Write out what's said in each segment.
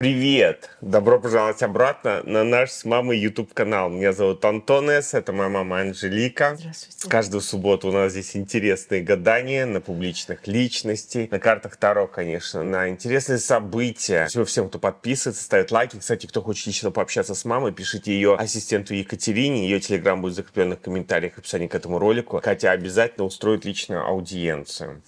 Привет! Добро пожаловать обратно на наш с мамой YouTube канал. Меня зовут Антонес, это моя мама Анжелика. Здравствуйте. Каждую субботу у нас здесь интересные гадания на публичных личностей, на картах Таро, конечно, на интересные события. Спасибо всем, кто подписывается, ставит лайки. Кстати, кто хочет лично пообщаться с мамой, пишите ее ассистенту Екатерине. Ее телеграм будет закреплен в комментариях и описании к этому ролику. Хотя обязательно устроит личную аудиенцию.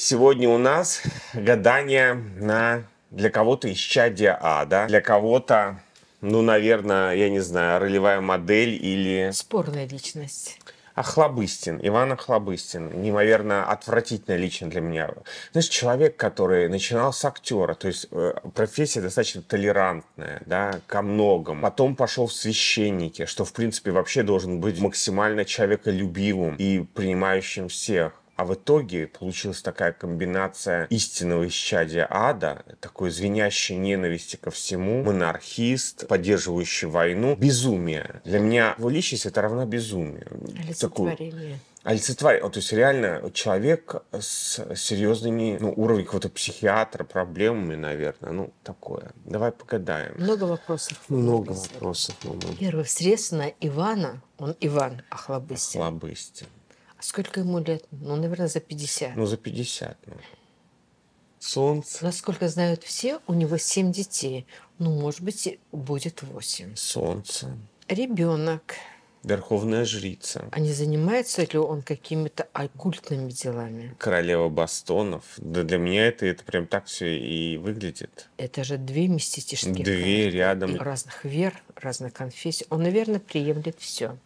Сегодня у нас гадание на для кого-то исчадие ада, для кого-то, ну, наверное, я не знаю, ролевая модель или... Спорная личность. Охлобыстин, Иван Охлобыстин, неимоверно отвратительная лично для меня. Знаешь, человек, который начинал с актера, то есть э, профессия достаточно толерантная, да, ко многому. Потом пошел в священники, что, в принципе, вообще должен быть максимально человеколюбивым и принимающим всех а в итоге получилась такая комбинация истинного исчадия ада, такой звенящей ненависти ко всему, монархист, поддерживающий войну, безумие. Для меня его личность это равна безумию. Олицетворение. Такую Вот, То есть реально человек с серьезными, ну, уровнем какого-то психиатра, проблемами, наверное. Ну, такое. Давай погадаем. Много вопросов. Много вопросов. Мама. Первый всрез на Ивана. Он Иван Охлобыстин. Охлобыстин. А сколько ему лет? Ну, наверное, за 50. Ну, за 50. Ну. Солнце. Насколько знают все, у него 7 детей. Ну, может быть, будет 8. Солнце. Ребенок. Верховная жрица. А не занимается ли он какими-то оккультными делами? Королева бастонов. Да для меня это, это прям так все и выглядит. Это же две мистические. Две рядом. Разных вер, разных конфессий. Он, наверное, приемлет все.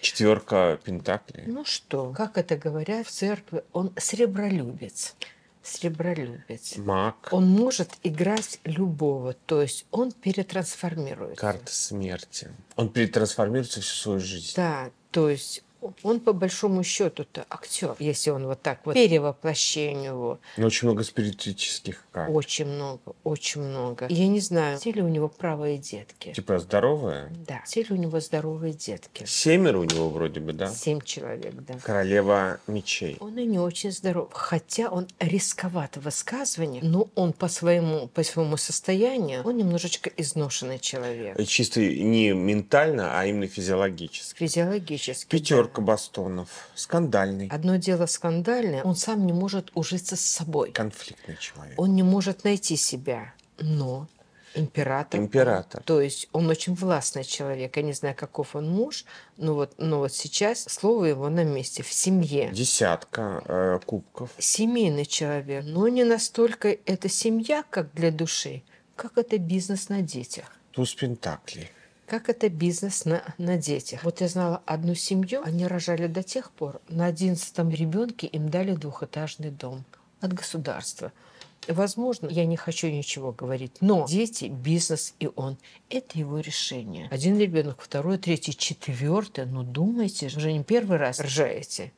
Четверка Пентаклей. Ну что, как это говорят в церкви, он сребролюбец. Сребролюбец. Маг. Он может играть любого, то есть он перетрансформируется. Карта смерти. Он перетрансформируется всю свою жизнь. Да, то есть он по большому счету-то актер, если он вот так вот перевоплощение его. Но очень много спиритических как? Очень много, очень много. Я не знаю, все ли у него правые детки. Типа здоровые? Да, все ли у него здоровые детки. Семеро у него вроде бы, да? Семь человек, да. Королева мечей. Он и не очень здоров. Хотя он рисковат в высказывании, но он по своему, по своему состоянию, он немножечко изношенный человек. Э, чисто не ментально, а именно физиологически. Физиологически, Пятерка да. бастонов. Скандальный. Одно дело скандальное, он сам не может ужиться с собой. Конфликтный человек. Он не не может найти себя, но император. Император. То есть он очень властный человек. Я не знаю, каков он муж, но вот, но вот сейчас слово его на месте в семье. Десятка э, кубков. Семейный человек, но не настолько это семья, как для души, как это бизнес на детях. Туз Пентакли как это бизнес на, на детях. Вот я знала одну семью, они рожали до тех пор, на одиннадцатом ребенке им дали двухэтажный дом от государства. Возможно, я не хочу ничего говорить, но дети, бизнес и он – это его решение. Один ребенок, второй, третий, четвертый. Ну, думайте, уже не первый раз ржаете.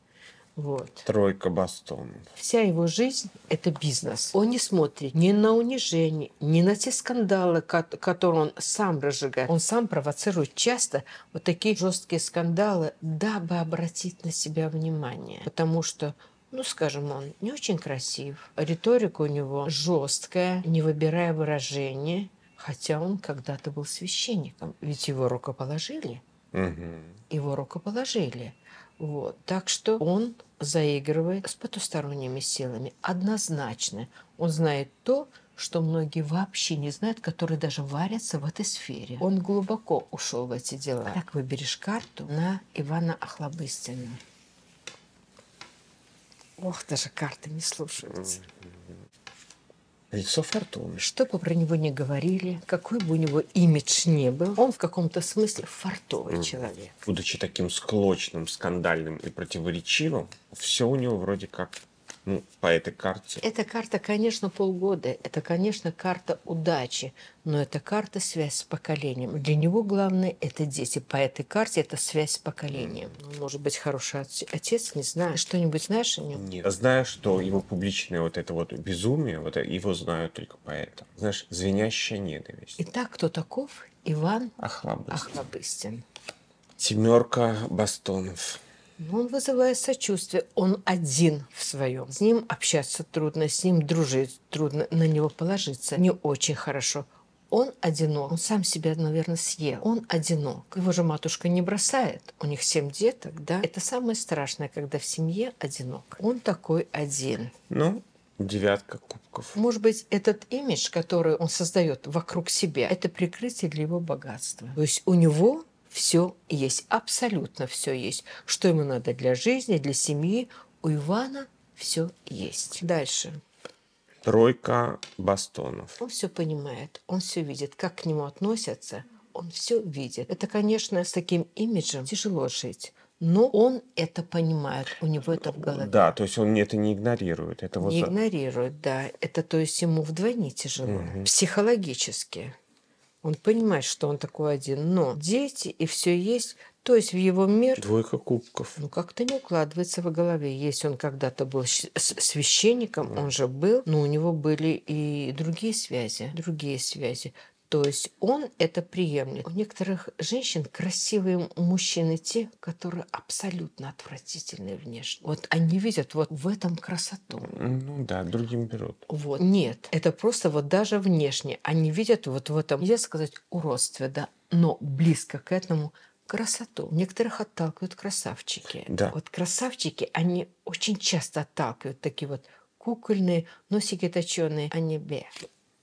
Вот. Тройка бастон. Вся его жизнь – это бизнес. Он не смотрит ни на унижение, ни на те скандалы, которые он сам разжигает. Он сам провоцирует часто вот такие жесткие скандалы, дабы обратить на себя внимание. Потому что ну, скажем, он не очень красив, риторика у него жесткая, не выбирая выражения, хотя он когда-то был священником, ведь его рукоположили. Угу. Его рукоположили. Вот. Так что он заигрывает с потусторонними силами. Однозначно он знает то, что многие вообще не знают, которые даже варятся в этой сфере. Он глубоко ушел в эти дела. Так выберешь карту на Ивана Охлобыстина. Ох, даже карты не слушаются. Лицо фортуны. Что бы про него ни говорили, какой бы у него имидж не был, он в каком-то смысле фартовый mm. человек. Будучи таким склочным, скандальным и противоречивым, все у него вроде как ну, по этой карте? Эта карта, конечно, полгода. Это, конечно, карта удачи. Но это карта связь с поколением. Для него главное – это дети. По этой карте это связь с поколением. Он ну, может быть хороший отец, не знаю. Что-нибудь знаешь о нем? Нет. Знаю, что его публичное вот это вот безумие, вот его знают только по этому. Знаешь, звенящая ненависть. Итак, кто таков? Иван Ахлобыстин. Ахлобыстин. Семерка бастонов. Но он вызывает сочувствие. Он один в своем. С ним общаться трудно, с ним дружить трудно, на него положиться не очень хорошо. Он одинок. Он сам себя, наверное, съел. Он одинок. Его же матушка не бросает. У них семь деток, да? Это самое страшное, когда в семье одинок. Он такой один. Ну, Девятка кубков. Может быть, этот имидж, который он создает вокруг себя, это прикрытие для его богатства. То есть у него все есть, абсолютно все есть. Что ему надо для жизни, для семьи, у Ивана все есть. Дальше. Тройка бастонов. Он все понимает, он все видит, как к нему относятся, он все видит. Это, конечно, с таким имиджем тяжело жить. Но он это понимает, у него это в голове. Да, то есть он это не игнорирует. Это не вот... игнорирует, да. Это то есть ему вдвойне тяжело. Угу. Психологически. Он понимает, что он такой один. Но дети и все есть. То есть в его мир... Двойка кубков. Ну, как-то не укладывается в голове. Если он когда-то был священником, он же был, но у него были и другие связи. Другие связи. То есть он это преемник. У некоторых женщин красивые мужчины те, которые абсолютно отвратительные внешне. Вот они видят вот в этом красоту. Ну да, другим берут. Вот. Нет, это просто вот даже внешне. Они видят вот в этом, нельзя сказать, уродстве, да, но близко к этому красоту. Некоторых отталкивают красавчики. Да. Вот красавчики, они очень часто отталкивают такие вот кукольные, носики точеные, они а бе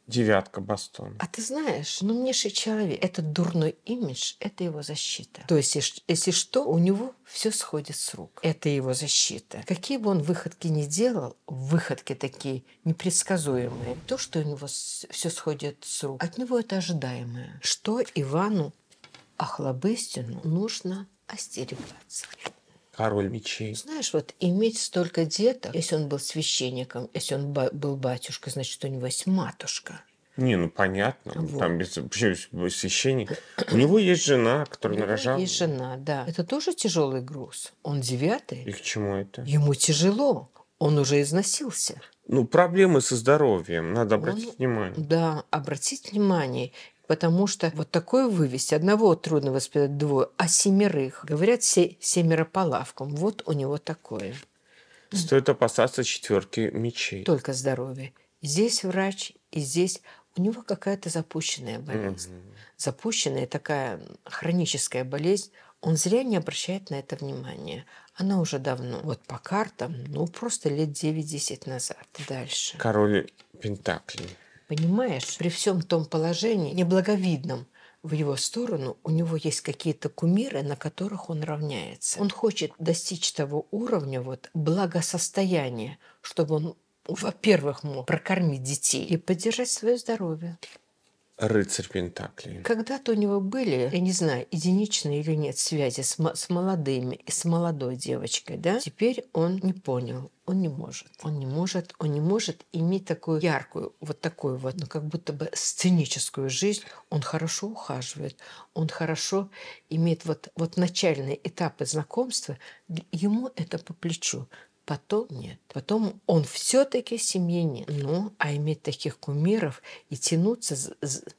девятка Бастон. А ты знаешь, ну внешний человек, этот дурной имидж, это его защита. То есть, если, если что, у него все сходит с рук. Это его защита. Какие бы он выходки ни делал, выходки такие непредсказуемые. То, что у него все сходит с рук, от него это ожидаемое. Что Ивану Ахлобыстину нужно остерегаться король мечей. Знаешь, вот иметь столько деток, если он был священником, если он ба- был батюшка, значит, у него есть матушка. Не, ну понятно. Вот. Там без, священник. У него есть жена, которая у нарожала. Есть жена, да. Это тоже тяжелый груз. Он девятый. И к чему это? Ему тяжело. Он уже износился. Ну, проблемы со здоровьем, надо обратить он, внимание. Да, обратить внимание потому что вот такое вывести одного трудно воспитать двое, а семерых. Говорят, се семеро по лавкам. Вот у него такое. Стоит опасаться четверки мечей. Только здоровье. Здесь врач, и здесь у него какая-то запущенная болезнь. Угу. Запущенная такая хроническая болезнь. Он зря не обращает на это внимания. Она уже давно. Вот по картам, ну, просто лет 9-10 назад. Дальше. Король Пентаклей. Понимаешь, при всем том положении неблаговидном в его сторону у него есть какие-то кумиры, на которых он равняется. Он хочет достичь того уровня вот благосостояния, чтобы он, во-первых, мог прокормить детей и поддержать свое здоровье рыцарь Пентакли. Когда-то у него были, я не знаю, единичные или нет связи с, с молодыми, с молодой девочкой, да? Теперь он не понял, он не может. Он не может, он не может иметь такую яркую, вот такую вот, ну, как будто бы сценическую жизнь. Он хорошо ухаживает, он хорошо имеет вот, вот начальные этапы знакомства. Ему это по плечу потом нет. Потом он все-таки семьянин. Ну, а иметь таких кумиров и тянуться за,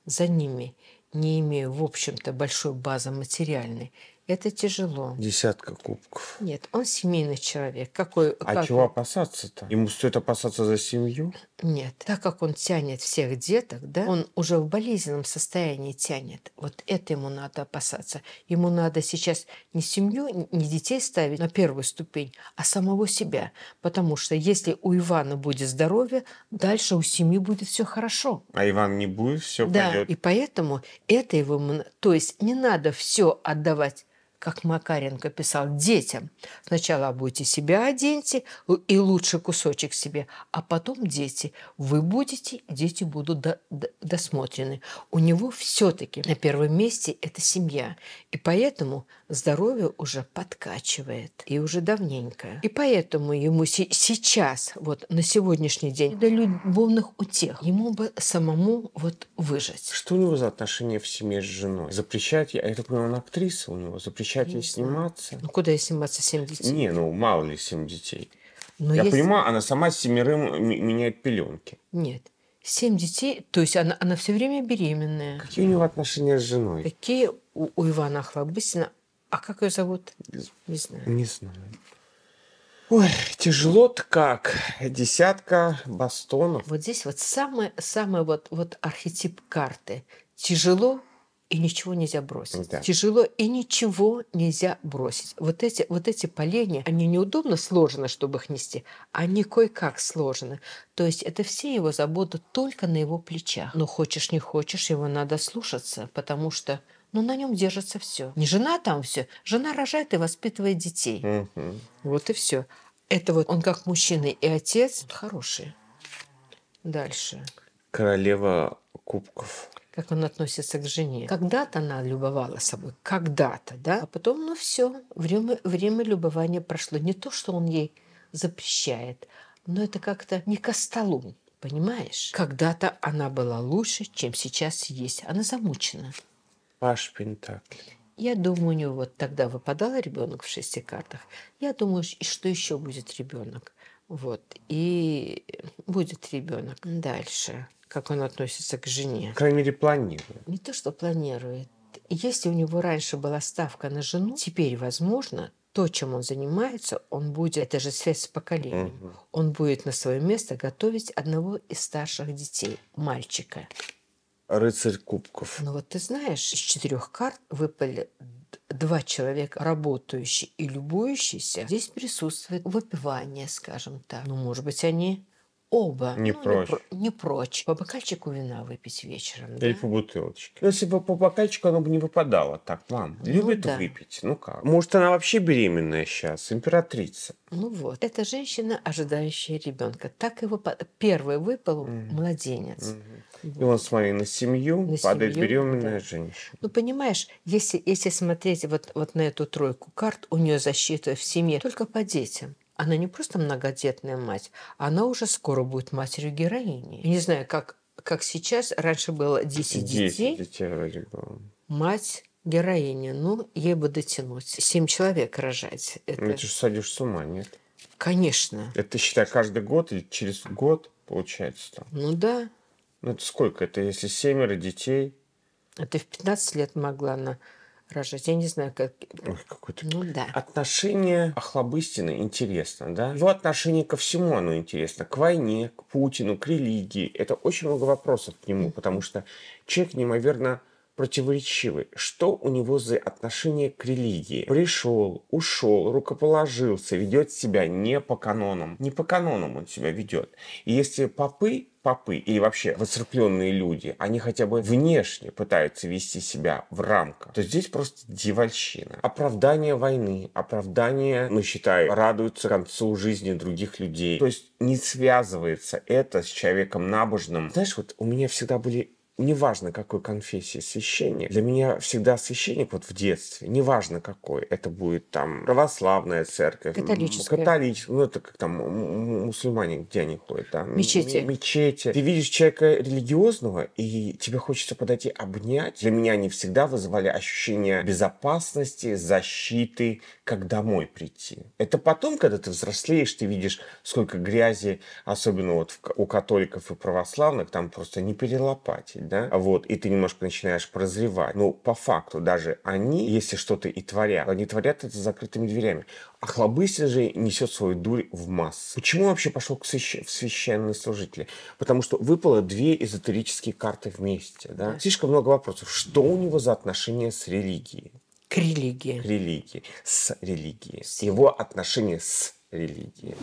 за ними, не имея, в общем-то, большой базы материальной, это тяжело. Десятка кубков. Нет, он семейный человек. Какой, а как... чего опасаться-то? Ему стоит опасаться за семью? Нет. Так как он тянет всех деток, да, он уже в болезненном состоянии тянет. Вот это ему надо опасаться. Ему надо сейчас не семью, не детей ставить на первую ступень, а самого себя. Потому что если у Ивана будет здоровье, дальше у семьи будет все хорошо. А Иван не будет, все да, пойдет. Да, и поэтому это его... То есть не надо все отдавать как Макаренко писал детям. Сначала обуйте себя, оденьте, и лучше кусочек себе, а потом дети. Вы будете, дети будут до, до, досмотрены. У него все-таки на первом месте это семья. И поэтому здоровье уже подкачивает. И уже давненько. И поэтому ему сейчас, вот на сегодняшний день, до любовных утех, ему бы самому вот выжить. Что у него за отношения в семье с женой? Запрещать, я, я так понимаю, он актриса у него, запрещает отвечать ну и сниматься. Ну куда ей сниматься? Семь детей. Не, ну мало ли семь детей. Но ну, я есть... понимаю, она сама с семерым меняет пеленки. Нет. Семь детей, то есть она, она все время беременная. Какие у него отношения с женой? Какие у, у Ивана Хлобыстина? А как ее зовут? Не знаю. Не знаю. Ой, тяжело-то как. Десятка бастонов. Вот здесь вот самый, самый вот, вот архетип карты. Тяжело и ничего нельзя бросить. Да. Тяжело и ничего нельзя бросить. Вот эти, вот эти поленья, они неудобно сложены, чтобы их нести, они кое-как сложены. То есть это все его заботы только на его плечах. Но ну, хочешь не хочешь, его надо слушаться, потому что ну, на нем держится все. Не жена там все, жена рожает и воспитывает детей. Угу. Вот и все. Это вот он как мужчина и отец, он хороший. Дальше. Королева кубков как он относится к жене. Когда-то она любовала собой, когда-то, да, а потом, ну все, время, время любования прошло. Не то, что он ей запрещает, но это как-то не столу, понимаешь? Когда-то она была лучше, чем сейчас есть. Она замучена. Паш Пентакль. Я думаю, у него вот тогда выпадал ребенок в шести картах. Я думаю, и что еще будет ребенок. Вот. И будет ребенок. Дальше как он относится к жене. По крайней мере, планирует. Не то, что планирует. Если у него раньше была ставка на жену, теперь, возможно, то, чем он занимается, он будет, это же связь с поколением, угу. он будет на свое место готовить одного из старших детей, мальчика. Рыцарь кубков. Ну вот ты знаешь, из четырех карт выпали два человека, работающие и любующиеся. Здесь присутствует выпивание, скажем так. Ну, может быть, они оба. Не ну, прочь. Не, не прочь. По бокальчику вина выпить вечером. Или да? по бутылочке. если бы по бокальчику оно бы не выпадало так вам. Ну, Любит да. выпить. Ну как? Может, она вообще беременная сейчас, императрица. Ну вот. Это женщина, ожидающая ребенка. Так его выпад... первый выпал угу. младенец. Угу. Вот. И он, смотри, на семью на падает семью, беременная да. женщина. Ну, понимаешь, если, если смотреть вот, вот на эту тройку карт, у нее защита в семье только по детям она не просто многодетная мать, она уже скоро будет матерью-героини. Не знаю, как, как сейчас, раньше было 10, детей. 10 детей вроде было. Мать героиня, ну, ей бы дотянуть. Семь человек рожать. Это... Ну, ты же садишь с ума, нет? Конечно. Это, считай, каждый год или через год получается там? Ну, да. Ну, это сколько? Это если семеро детей? Это в 15 лет могла она рожать. Я не знаю, как... Ой, какой-то... Ну, да. Отношение Охлобыстина интересно, да? Его ну, отношение ко всему оно интересно. К войне, к Путину, к религии. Это очень много вопросов к нему, потому что человек неимоверно противоречивый. Что у него за отношение к религии? Пришел, ушел, рукоположился, ведет себя не по канонам. Не по канонам он себя ведет. И если попы попы или вообще выцерпленные люди, они хотя бы внешне пытаются вести себя в рамках, то здесь просто девальщина. Оправдание войны, оправдание, ну, считай, радуются концу жизни других людей. То есть не связывается это с человеком набожным. Знаешь, вот у меня всегда были неважно какой конфессии священник, для меня всегда священник вот в детстве, неважно какой, это будет там православная церковь, католическая, католическая ну это как там мусульмане, где они ходят, да? мечети. мечети. Ты видишь человека религиозного, и тебе хочется подойти обнять. Для меня они всегда вызывали ощущение безопасности, защиты, как домой прийти. Это потом, когда ты взрослеешь, ты видишь, сколько грязи, особенно вот у католиков и православных, там просто не перелопать да, вот, и ты немножко начинаешь прозревать. Но ну, по факту даже они, если что-то и творят, они творят это с закрытыми дверями. А Хлобыстин же несет свою дурь в массы. Почему вообще пошел к свящ... в священные служители? Потому что выпало две эзотерические карты вместе, да? Слишком много вопросов. Что у него за отношения с религией? К религии. К религии. С религией. С... Его отношения с религией.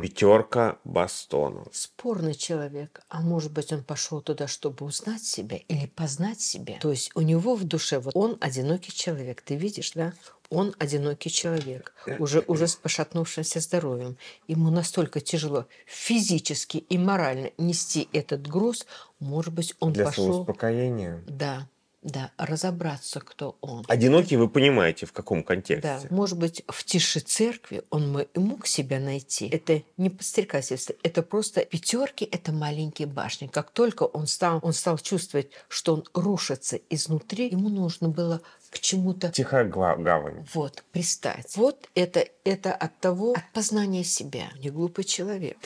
Пятерка бастонов. Спорный человек. А может быть, он пошел туда, чтобы узнать себя или познать себя. То есть у него в душе вот он одинокий человек. Ты видишь, да? Он одинокий человек, уже, уже с пошатнувшимся здоровьем. Ему настолько тяжело физически и морально нести этот груз. Может быть, он Для пошел... Для успокоения. Да. Да, разобраться, кто он. Одинокий вы понимаете, в каком контексте. Да, может быть, в тиши церкви он мог себя найти. Это не подстрекательство, это просто пятерки, это маленькие башни. Как только он стал, он стал чувствовать, что он рушится изнутри, ему нужно было к чему-то... Тихая гавань. Вот, пристать. Вот это, это от того, от познания себя. Не глупый человек.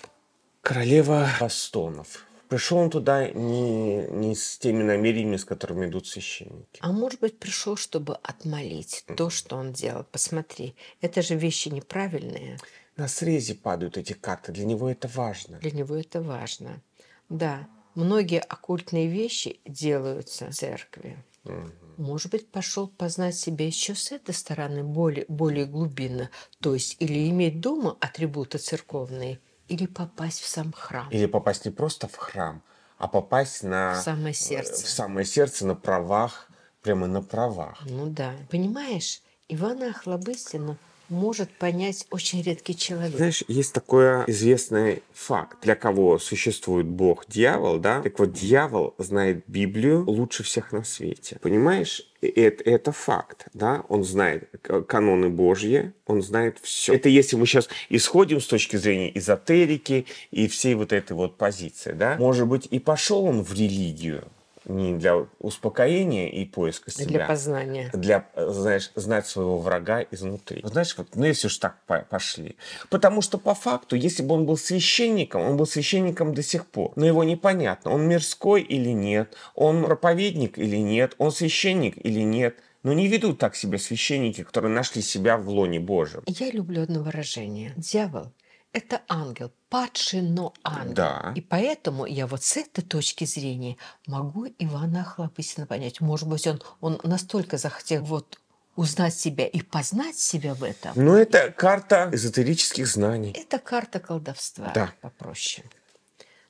Королева Астонов пришел он туда не, не с теми намерениями, с которыми идут священники. А может быть, пришел, чтобы отмолить mm-hmm. то, что он делал. Посмотри, это же вещи неправильные. На срезе падают эти карты. Для него это важно. Для него это важно. Да, многие оккультные вещи делаются в церкви. Mm-hmm. Может быть, пошел познать себя еще с этой стороны более, более глубинно, то есть или иметь дома атрибуты церковные, или попасть в сам храм. Или попасть не просто в храм, а попасть на... В самое э, сердце. В самое сердце, на правах, прямо на правах. Ну да. Понимаешь, Ивана Охлобыстина может понять очень редкий человек. Знаешь, есть такой известный факт, для кого существует Бог, дьявол, да? Так вот, дьявол знает Библию лучше всех на свете. Понимаешь? это, это факт, да, он знает каноны Божьи, он знает все. Это если мы сейчас исходим с точки зрения эзотерики и всей вот этой вот позиции, да, может быть, и пошел он в религию, не для успокоения и поиска себя. А для познания. Э, для, знаешь, знать своего врага изнутри. Ну, знаешь, вот, ну если уж так пошли. Потому что по факту, если бы он был священником, он был священником до сих пор. Но его непонятно, он мирской или нет, он проповедник или нет, он священник или нет. Но не ведут так себя священники, которые нашли себя в лоне Божьем. Я люблю одно выражение. Дьявол – это ангел, падший, но ангел. Да. И поэтому я вот с этой точки зрения могу Ивана Хлопысина понять. Может быть, он, он настолько захотел вот узнать себя и познать себя в этом. Но ну, это карта эзотерических знаний. Это карта колдовства. Да. Попроще.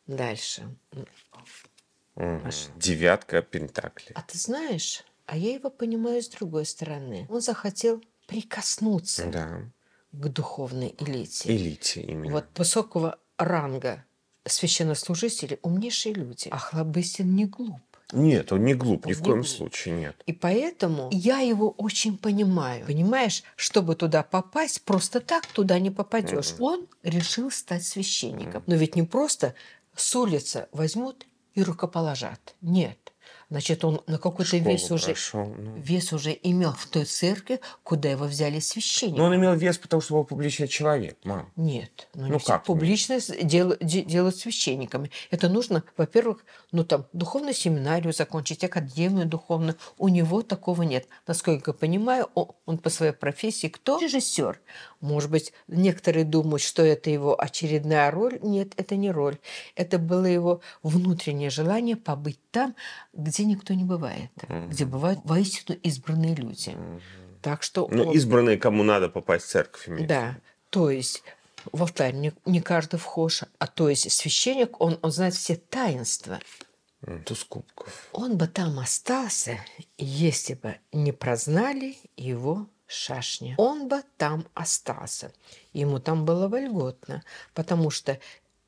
Дальше. Угу. Девятка Пентакли. А ты знаешь, а я его понимаю с другой стороны. Он захотел прикоснуться. Да к духовной элите. Элите именно. Вот высокого ранга священнослужители – умнейшие люди. А Хлобыстин не глуп. Нет, он не глуп, он ни в коем глуп. случае нет. И поэтому я его очень понимаю. Понимаешь, чтобы туда попасть, просто так туда не попадешь. Угу. Он решил стать священником. Угу. Но ведь не просто с улицы возьмут и рукоположат. Нет. Значит, он на какой-то вес уже, прошел, ну... вес уже имел в той церкви, куда его взяли священник. Но он имел вес, потому что был публичный человек, мам. Нет. Ну, ну не как? Публичное дело, дело священниками. Это нужно, во-первых, ну там, духовную семинарию закончить, академию духовную. У него такого нет. Насколько я понимаю, он, он по своей профессии кто? Режиссер. Может быть, некоторые думают, что это его очередная роль. Нет, это не роль. Это было его внутреннее желание побыть там, где никто не бывает, mm где бывают воистину избранные люди. mm Так что Но ну, он... избранные, кому надо попасть в церковь. Имеется. Да, то есть в алтарь не, не каждый вхож, а то есть священник, он, он знает все таинства. Туз кубков. Он бы там остался, если бы не прознали его шашни. Он бы там остался. Ему там было вольготно, потому что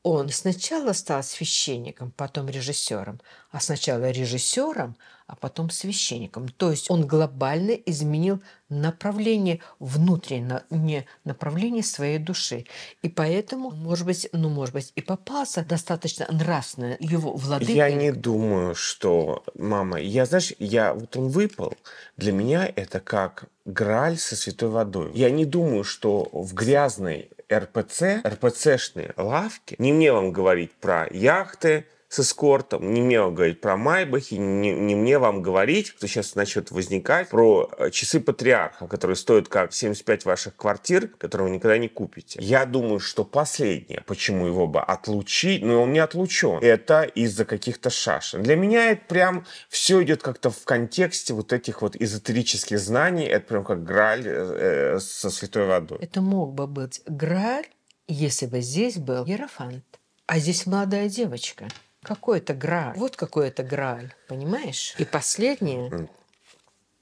он сначала стал священником, потом режиссером, а сначала режиссером, а потом священником. То есть он глобально изменил направление, внутреннее направление своей души. И поэтому, может быть, ну, может быть, и попался достаточно нравственно его владыка. Я не думаю, что, мама, я, знаешь, я, вот он выпал, для меня это как граль со святой водой. Я не думаю, что в грязной РПЦ, РПЦшные лавки, не мне вам говорить про яхты, с эскортом. Не мне вам говорить про Майбахи, не, не мне вам говорить, кто сейчас начнет возникать, про э, часы патриарха, которые стоят как 75 ваших квартир, которые вы никогда не купите. Я думаю, что последнее, почему его бы отлучить, но он не отлучен, это из-за каких-то шашен. Для меня это прям все идет как-то в контексте вот этих вот эзотерических знаний, это прям как граль э, э, со святой водой. Это мог бы быть граль, если бы здесь был Ерофант. А здесь молодая девочка. Какой это грааль, Вот какой это грааль, понимаешь? И последнее.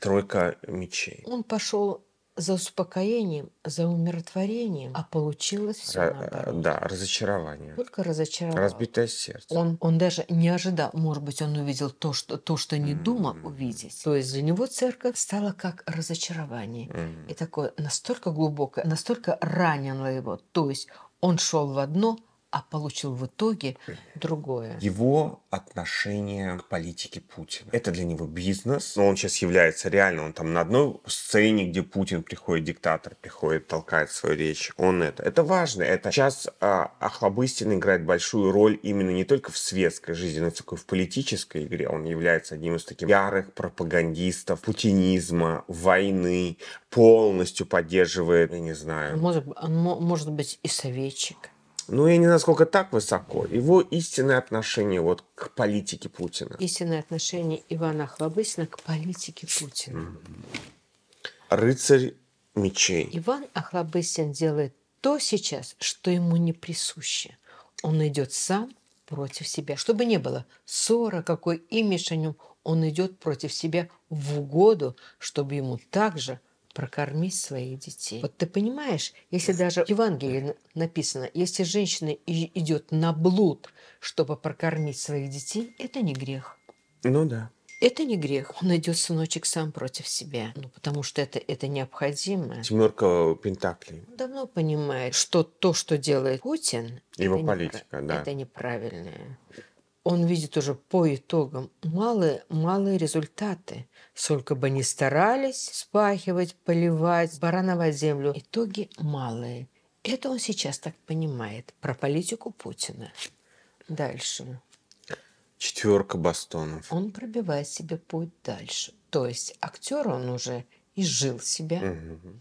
Тройка мечей. Он пошел за успокоением, за умиротворением, а получилось все Ра- наоборот. Да, разочарование. Только разочарование. Разбитое сердце. Он, он даже не ожидал, может быть, он увидел то, что, то, что не mm-hmm. думал увидеть. То есть для него церковь стала как разочарование. Mm-hmm. И такое настолько глубокое, настолько ранило его. То есть он шел в одно, а получил в итоге другое. Его отношение к политике Путина. Это для него бизнес, но он сейчас является реально, он там на одной сцене, где Путин приходит, диктатор приходит, толкает свою речь, он это. Это важно, это сейчас а, Охлобыстин а играет большую роль именно не только в светской жизни, но и такой в политической игре. Он является одним из таких ярых пропагандистов путинизма, войны, полностью поддерживает, я не знаю. Может, он может быть и советчик ну я не насколько так высоко, его истинное отношение вот к политике Путина. Истинное отношение Ивана Охлобыстина к политике Путина. Рыцарь мечей. Иван Охлобыстин делает то сейчас, что ему не присуще. Он идет сам против себя. Чтобы не было ссора, какой имидж о нем, он идет против себя в угоду, чтобы ему также прокормить своих детей. Вот ты понимаешь, если даже в Евангелии написано, если женщина идет на блуд, чтобы прокормить своих детей, это не грех. Ну да. Это не грех. Он идет, сыночек, сам против себя. Ну, потому что это, это необходимо. Семерка Пентаклей. Давно понимает, что то, что делает Путин... Его это политика, не, да. Это неправильное. Он видит уже по итогам малые, малые результаты. Сколько бы ни старались спахивать, поливать, барановать землю, итоги малые. Это он сейчас так понимает про политику Путина. Дальше. Четверка бастонов. Он пробивает себе путь дальше. То есть актер он уже и жил себя. Угу.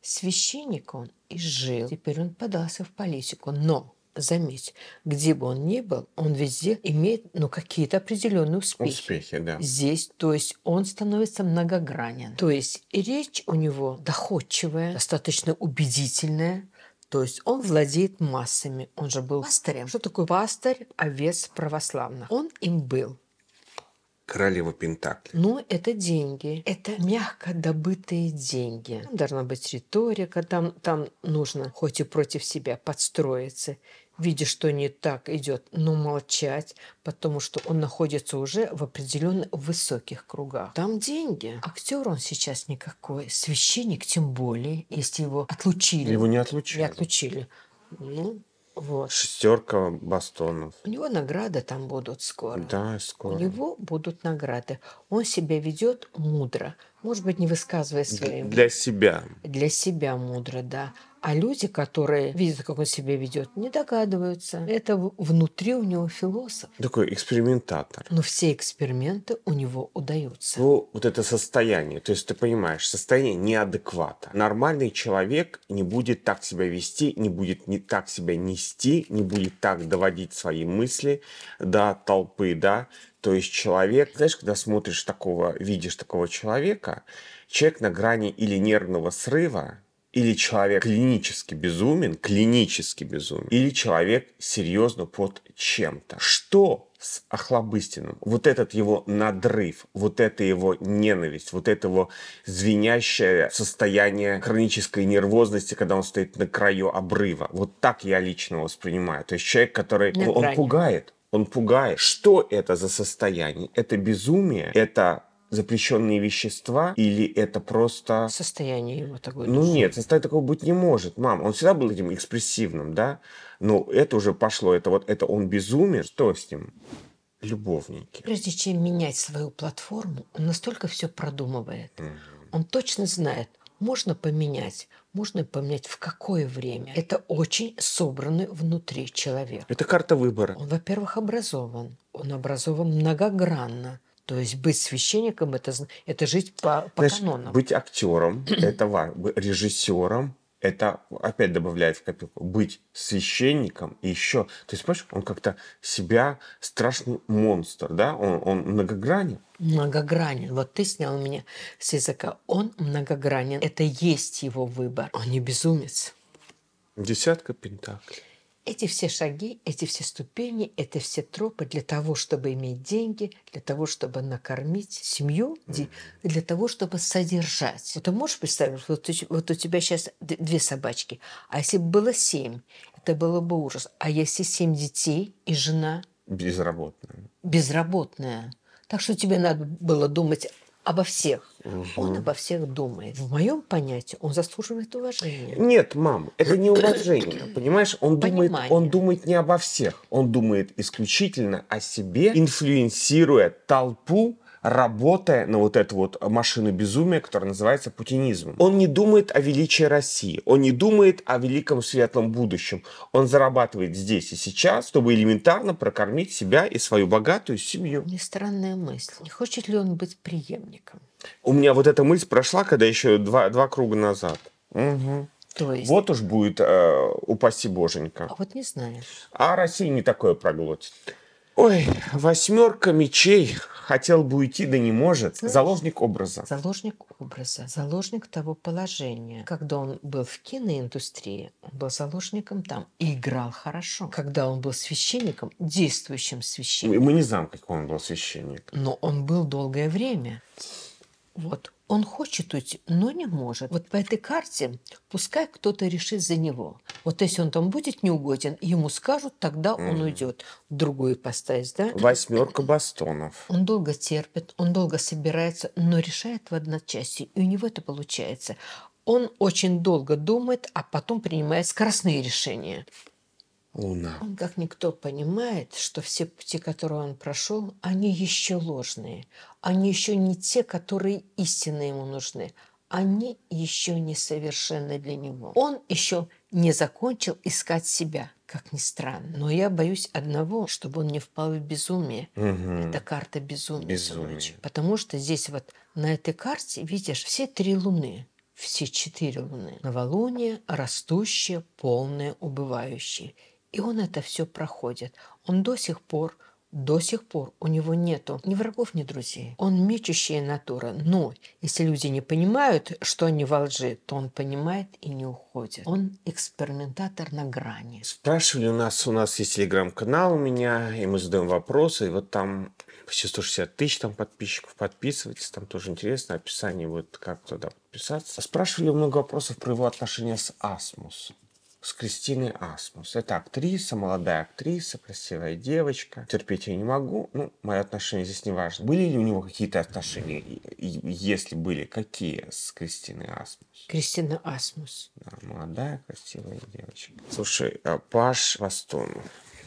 Священник он и жил. Теперь он подался в политику. Но Заметь, где бы он ни был, он везде имеет ну, какие-то определенные успехи. Успехи, да. Здесь, то есть он становится многогранен. То есть речь у него доходчивая, достаточно убедительная, то есть он владеет массами. Он же был пастырем. Что такое пастырь? Овец православных. Он им был королева Пентакли. Но это деньги. Это мягко добытые деньги. Там должна быть риторика, там, там нужно хоть и против себя подстроиться видя, что не так идет, но молчать, потому что он находится уже в определенно высоких кругах. Там деньги. Актер он сейчас никакой, священник тем более, если его отлучили. Его не отлучили. Не отлучили. Ну, вот. Шестерка бастонов. У него награды там будут скоро. Да, скоро. У него будут награды. Он себя ведет мудро. Может быть, не высказывая своим. Для себя. Для себя мудро, да. А люди, которые видят, как он себя ведет, не догадываются. Это внутри у него философ. Такой экспериментатор. Но все эксперименты у него удаются. Ну, вот это состояние. То есть ты понимаешь, состояние неадеквата. Нормальный человек не будет так себя вести, не будет не так себя нести, не будет так доводить свои мысли до толпы, да. То есть человек, знаешь, когда смотришь такого, видишь такого человека, человек на грани или нервного срыва, или человек клинически безумен, клинически безумен, или человек серьезно под чем-то. Что с Охлобыстиным? Вот этот его надрыв, вот эта его ненависть, вот это его звенящее состояние хронической нервозности, когда он стоит на краю обрыва. Вот так я лично воспринимаю. То есть человек, который... На он, он пугает он пугает. Что это за состояние? Это безумие? Это запрещенные вещества или это просто... Состояние его такое. Ну души. нет, состояние такого быть не может, мам. Он всегда был этим экспрессивным, да? Но это уже пошло, это вот это он безумие. Что с ним? Любовники. Прежде чем менять свою платформу, он настолько все продумывает. Угу. Он точно знает, можно поменять, можно поменять в какое время. Это очень собранный внутри человек. Это карта выбора. Он, во-первых, образован. Он образован многогранно. То есть быть священником это, это жить по, по Знаешь, канонам. Быть актером это важно, режиссером это опять добавляет в копилку. Быть священником и еще... То есть, понимаешь, он как-то себя страшный монстр, да? Он, он многогранен. Многогранен. Вот ты снял меня с языка. Он многогранен. Это есть его выбор. Он не безумец. Десятка пентаклей эти все шаги, эти все ступени, это все тропы для того, чтобы иметь деньги, для того, чтобы накормить семью, для того, чтобы содержать. Вот ты можешь представить, вот, ты, вот у тебя сейчас две собачки, а если бы было семь, это было бы ужас. А если семь детей и жена? Безработная. Безработная. Так что тебе надо было думать обо всех. Угу. Он обо всех думает. В моем понятии он заслуживает уважения. Нет, мам, это не уважение. Понимаешь, он думает, он думает не обо всех. Он думает исключительно о себе, инфлюенсируя толпу работая на вот эту вот машину безумия, которая называется путинизм. Он не думает о величии России, он не думает о великом светлом будущем. Он зарабатывает здесь и сейчас, чтобы элементарно прокормить себя и свою богатую семью. Не странная мысль. Не хочет ли он быть преемником? У меня вот эта мысль прошла, когда еще два, два круга назад. Угу. То есть... Вот уж будет, э, упаси боженька. А вот не знаешь. А Россия не такое проглотит. Ой, восьмерка мечей. Хотел бы уйти, да не может. Знаешь, заложник образа. Заложник образа. Заложник того положения. Когда он был в киноиндустрии, он был заложником там и играл хорошо. Когда он был священником, действующим священником. Мы не знаем, какой он был священник. Но он был долгое время. Вот он хочет уйти, но не может. Вот по этой карте пускай кто-то решит за него. Вот если он там будет неугоден, ему скажут, тогда он уйдет. Другую поставить, да? Восьмерка бастонов. Он долго терпит, он долго собирается, но решает в одночасье. И у него это получается. Он очень долго думает, а потом принимает скоростные решения луна. Он, как никто, понимает, что все пути, которые он прошел, они еще ложные. Они еще не те, которые истинно ему нужны. Они еще не несовершенны для него. Он еще не закончил искать себя, как ни странно. Но я боюсь одного, чтобы он не впал в безумие. Угу. Это карта безумия. Безумие. Потому что здесь вот на этой карте видишь все три луны все четыре луны. Новолуние, растущее, полное, убывающее. И он это все проходит. Он до сих пор до сих пор у него нету ни врагов, ни друзей. Он мечущая натура. Но если люди не понимают, что они во лжи, то он понимает и не уходит. Он экспериментатор на грани. Спрашивали у нас, у нас есть телеграм-канал у меня, и мы задаем вопросы, и вот там почти 160 тысяч там подписчиков, подписывайтесь, там тоже интересно, описание вот как туда подписаться. Спрашивали много вопросов про его отношения с Асмус с Кристиной Асмус. Это актриса, молодая актриса, красивая девочка. Терпеть я не могу. Ну, мои отношения здесь не важно. Были ли у него какие-то отношения? И если были, какие с Кристиной Асмус? Кристина Асмус. Да, молодая, красивая девочка. Слушай, а Паш Вастонов.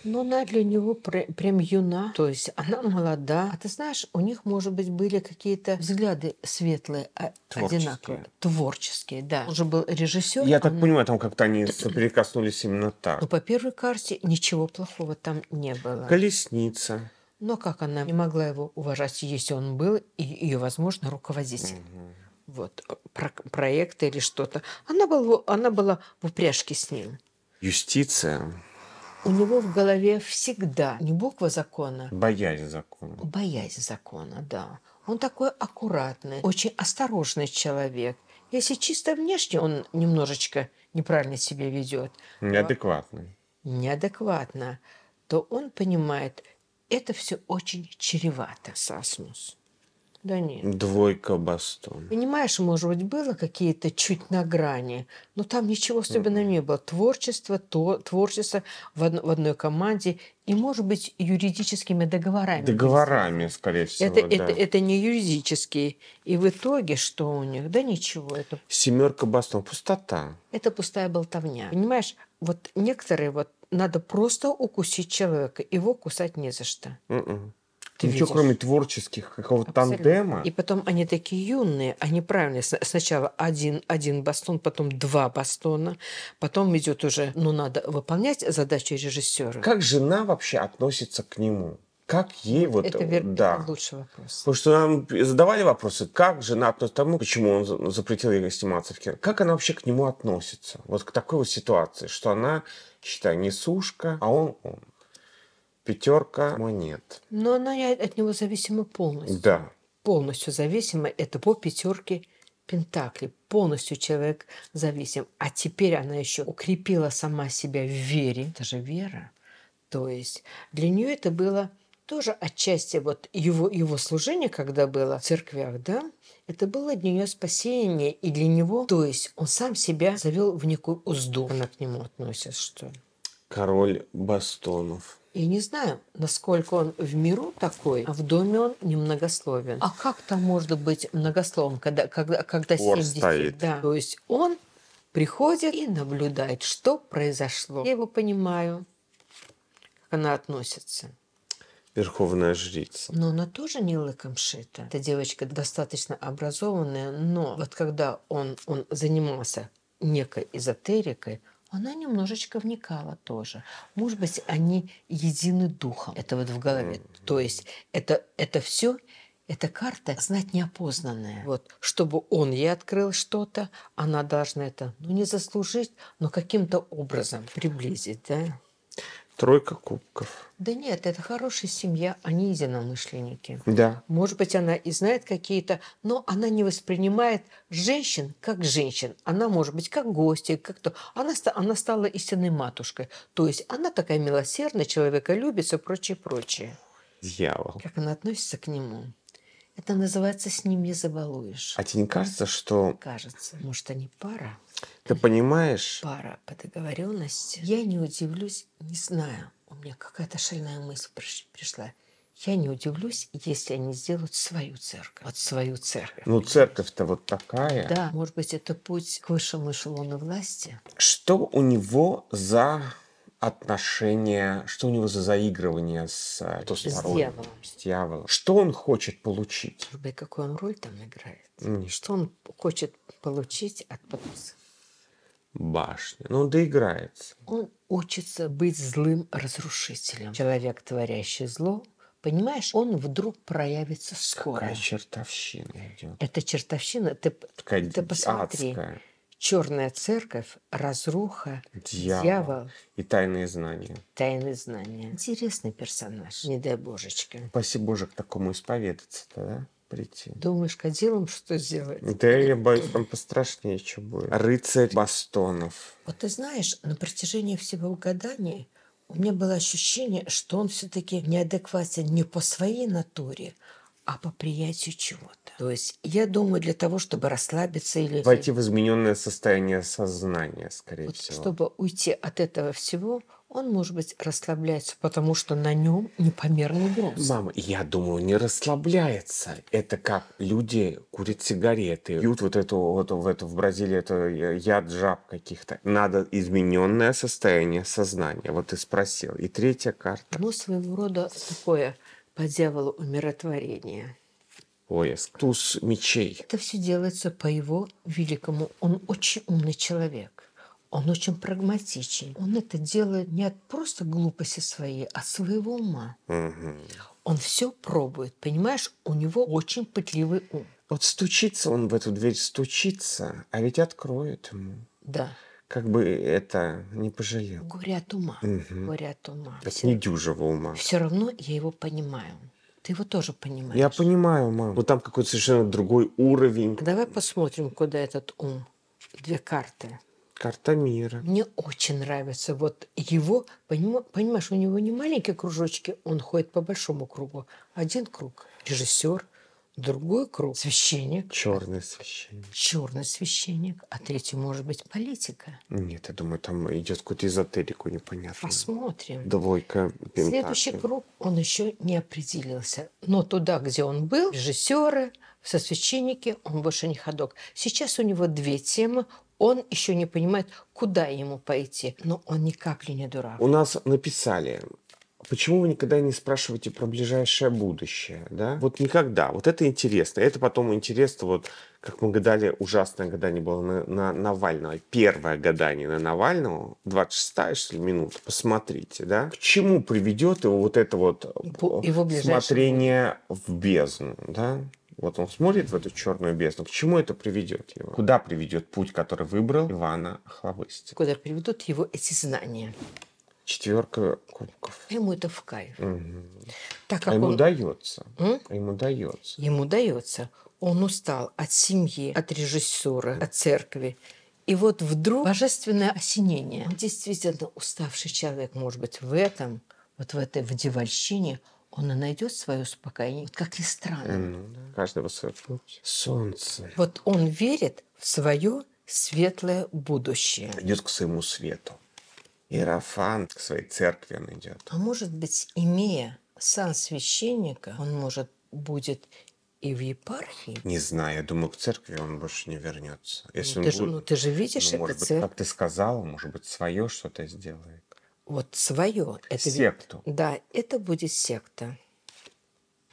Но она для него прям юна, то есть она молода. А ты знаешь, у них, может быть, были какие-то взгляды светлые, а, творческие. одинаковые, творческие, да. Он же был режиссер. Я он... так понимаю, там как-то они соприкоснулись именно так. Ну, по первой карте ничего плохого там не было. Колесница. Но как она не могла его уважать, если он был и ее, возможно, руководитель. Угу вот, э, про проекты или что-то. Она была, она была в упряжке с ним. Юстиция у него в голове всегда не буква закона. Боязнь закона. Боязнь закона, да. Он такой аккуратный, очень осторожный человек. Если чисто внешне он немножечко неправильно себя ведет. А Неадекватно. Неадекватно. То он понимает, это все очень чревато, Сасмус. Да нет. Двойка Бастон. Понимаешь, может быть, было какие-то чуть на грани, но там ничего особенного mm-hmm. не было. Творчество, то, творчество в, од- в одной команде и, может быть, юридическими договорами. Договорами, скорее всего, это, да. это, это не юридические. И в итоге что у них? Да ничего. Это... Семерка Бастон. Пустота. Это пустая болтовня. Понимаешь, вот некоторые вот надо просто укусить человека. Его кусать не за что. Mm-mm. М-м. Ну, ты Ничего, видишь. кроме творческих какого-то тандема. И потом они такие юные, они правильные. Сначала один, один бастон, потом два бастона, потом идет уже, ну, надо выполнять задачи режиссера. Как жена вообще относится к нему? Как ей вот... Это э, вер... да. лучший вопрос. Потому что нам задавали вопросы, как жена относится к тому, почему он запретил ей сниматься в кино. Как она вообще к нему относится? Вот к такой вот ситуации, что она, считай, не сушка, а он он пятерка монет. Но она от него зависима полностью. Да. Полностью зависима. Это по пятерке Пентакли. Полностью человек зависим. А теперь она еще укрепила сама себя в вере. Это же вера. То есть для нее это было тоже отчасти вот его, его служение, когда было в церквях, да, это было для нее спасение и для него. То есть он сам себя завел в некую узду. Она к нему относится, что Король Бастонов. Я не знаю, насколько он в миру такой, а в доме он немногословен. А как там может быть многословен, когда, когда, когда Ор 70? Стоит. Да. То есть он приходит и наблюдает, что произошло. Я его понимаю, как она относится. Верховная жрица. Но она тоже не лыком шита. Эта девочка достаточно образованная, но вот когда он, он занимался некой эзотерикой, она немножечко вникала тоже. Может быть, они едины духом. Это вот в голове. То есть это, это все эта карта знать неопознанная. Вот, чтобы он ей открыл что-то, она должна это, ну, не заслужить, но каким-то образом приблизить, да? Тройка кубков. Да нет, это хорошая семья, они единомышленники. Да. Может быть, она и знает какие-то, но она не воспринимает женщин как женщин. Она, может быть, как гости, как то. Она, она стала истинной матушкой. То есть она такая милосердная, человека любится прочее, прочее. Дьявол. Как она относится к нему? Это называется «с ним не забалуешь». А тебе не кажется, что... Кажется. Может, они пара? Ты понимаешь? Пара по договоренности. Я не удивлюсь, не знаю. У меня какая-то шальная мысль пришла. Я не удивлюсь, если они сделают свою церковь. Вот свою церковь. Ну, церковь-то вот такая. Да, может быть, это путь к высшему эшелону власти. Что у него за отношения, что у него за заигрывание с, Кто э, с, дьяволом. с дьяволом. Что он хочет получить? Может быть, какую он роль там играет? Ну, Нет. Что он хочет получить от потуса? Башня. ну он доиграется. Он учится быть злым разрушителем. Человек, творящий зло, Понимаешь, он вдруг проявится скоро. Какая чертовщина идет. Это чертовщина, ты, Такая ты посмотри. Адская. Черная церковь, разруха, дьявол. дьявол. И тайные знания. Тайные знания. Интересный персонаж, не дай божечки. Спаси Боже, к такому исповедаться-то, да? прийти. Думаешь, кадилом что сделать? Да я боюсь, там пострашнее что будет. Рыцарь бастонов. Вот ты знаешь, на протяжении всего угадания у меня было ощущение, что он все-таки неадекватен не по своей натуре, а по приятию чего-то. То есть, я думаю, для того, чтобы расслабиться или... Войти в измененное состояние сознания, скорее вот всего. Чтобы уйти от этого всего, он, может быть, расслабляется, потому что на нем непомерный груз. Мама, я думаю, не расслабляется. Это как люди курят сигареты, пьют вот эту вот в это в Бразилии это яд жаб каких-то. Надо измененное состояние сознания. Вот ты спросил. И третья карта. Ну, своего рода такое по дьяволу умиротворения. Поиск. Туз мечей. Это все делается по его великому. Он очень умный человек. Он очень прагматичен. Он это делает не от просто глупости своей, а от своего ума. Угу. Он все пробует, понимаешь? У него очень пытливый ум. Вот стучится он в эту дверь, стучится, а ведь откроет ему. Да как бы это не пожалел. Горе от ума. Угу. Горе от ума. От недюжего ума. Все равно я его понимаю. Ты его тоже понимаешь. Я понимаю, мам. Вот там какой-то совершенно другой уровень. Давай посмотрим, куда этот ум. Две карты. Карта мира. Мне очень нравится. Вот его, понимаешь, у него не маленькие кружочки, он ходит по большому кругу. Один круг – режиссер, другой круг священник. Черный священник. Черный священник, а третий может быть политика. Нет, я думаю, там идет какую-то эзотерику непонятно. Посмотрим. Двойка. Пентакли. Следующий круг, он еще не определился. Но туда, где он был, режиссеры, со священники, он больше не ходок. Сейчас у него две темы, он еще не понимает, куда ему пойти. Но он ни капли не дурак. У нас написали, Почему вы никогда не спрашиваете про ближайшее будущее, да? Вот никогда. Вот это интересно. Это потом интересно, вот как мы гадали, ужасное гадание было на, на Навального. Первое гадание на Навального, 26 что ли, минута, посмотрите, да? К чему приведет его вот это вот его смотрение в бездну, да? Вот он смотрит в эту черную бездну. К чему это приведет его? Куда приведет путь, который выбрал Ивана Хлобыстина? Куда приведут его эти знания? четверка кубков. Ему это в кайф. Угу. Так а как а ему он... дается. М? Ему дается. Ему дается. Он устал от семьи, от режиссера, от церкви. И вот вдруг божественное осенение. Он Действительно, уставший человек, может быть, в этом, вот в этой водевальщине, он и найдет свое успокоение. Вот как ни странно. Ну, да. Каждого свой путь. Солнце. Вот он верит в свое светлое будущее. Идет к своему свету. Иерофант к своей церкви он идет. А может быть, имея сан священника, он может будет и в епархии? Не знаю, я думаю, к церкви он больше не вернется. Ну, если ну, ты, он же, будет, ну, ты же видишь, ну, это может церковь. Быть, как ты сказала, может быть, свое что-то сделает. Вот свое. Это Секту. Ведь, да, это будет секта.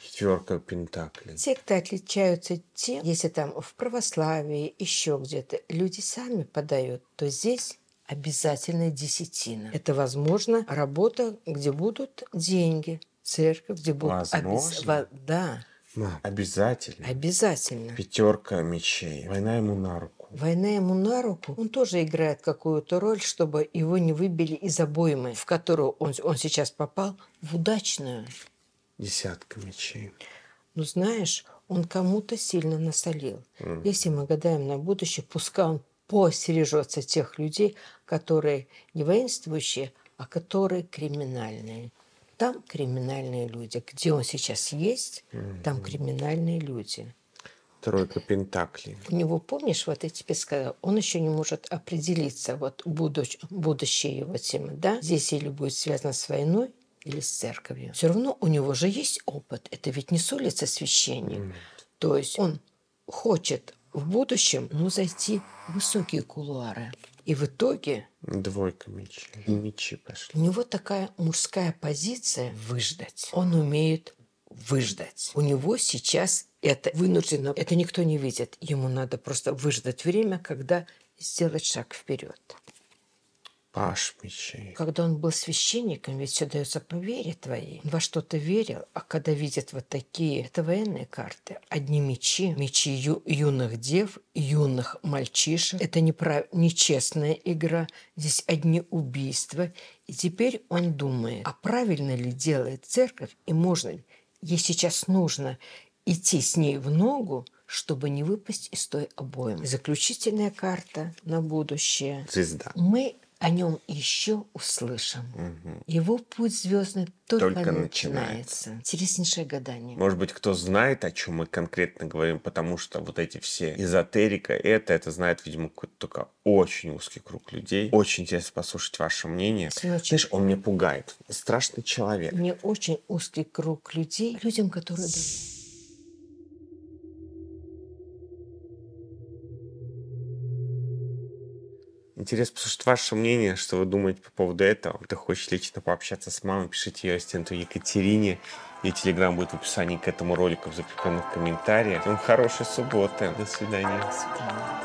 Четверка Пентаклей. Секты отличаются тем, если там в православии, еще где-то, люди сами подают, то здесь обязательная десятина. Это, возможно, работа, где будут деньги, церковь, где будут... Возможно? Да. Мам, обязательно. Обязательно. Пятерка мечей. Война ему на руку. Война ему на руку. Он тоже играет какую-то роль, чтобы его не выбили из обоймы, в которую он, он сейчас попал, в удачную. Десятка мечей. Ну, знаешь, он кому-то сильно насолил. Mm. Если мы гадаем на будущее, пускай он постережется тех людей, которые не воинствующие, а которые криминальные. Там криминальные люди. Где он сейчас есть, там криминальные люди. Тройка Пентакли. У него, помнишь, вот я тебе сказала, он еще не может определиться, вот будущ, будущее его темы, да? Здесь или будет связано с войной, или с церковью. Все равно у него же есть опыт. Это ведь не с улицы священник. Mm. То есть он хочет в будущем ну, зайти в высокие кулуары. И в итоге... Двойка мечей. Мечи пошли. У него такая мужская позиция выждать. Он умеет выждать. У него сейчас это вынуждено. Это никто не видит. Ему надо просто выждать время, когда сделать шаг вперед пашмичей. Когда он был священником, ведь все дается по вере твоей. Во что-то верил, а когда видят вот такие, это военные карты. Одни мечи, мечи ю- юных дев, юных мальчишек. Это не прав, нечестная игра. Здесь одни убийства. И теперь он думает, а правильно ли делает церковь и можно ли? Ей сейчас нужно идти с ней в ногу, чтобы не выпасть из той обоим. Заключительная карта на будущее. Звезда. Мы о нем еще услышим. Угу. Его путь звездный только, только начинается. начинается. Интереснейшее гадание. Может быть, кто знает, о чем мы конкретно говорим, потому что вот эти все эзотерика, это, это знает, видимо, только очень узкий круг людей. Очень интересно послушать ваше мнение. Сыночек, Знаешь, он меня пугает. Страшный человек. Мне очень узкий круг людей, людям, которые... Интересно послушать ваше мнение, что вы думаете по поводу этого. Кто хочет лично пообщаться с мамой, пишите ее ассистенту Екатерине. И телеграм будет в описании к этому ролику в закрепленных комментариях. Всем хорошей субботы. До свидания. До свидания.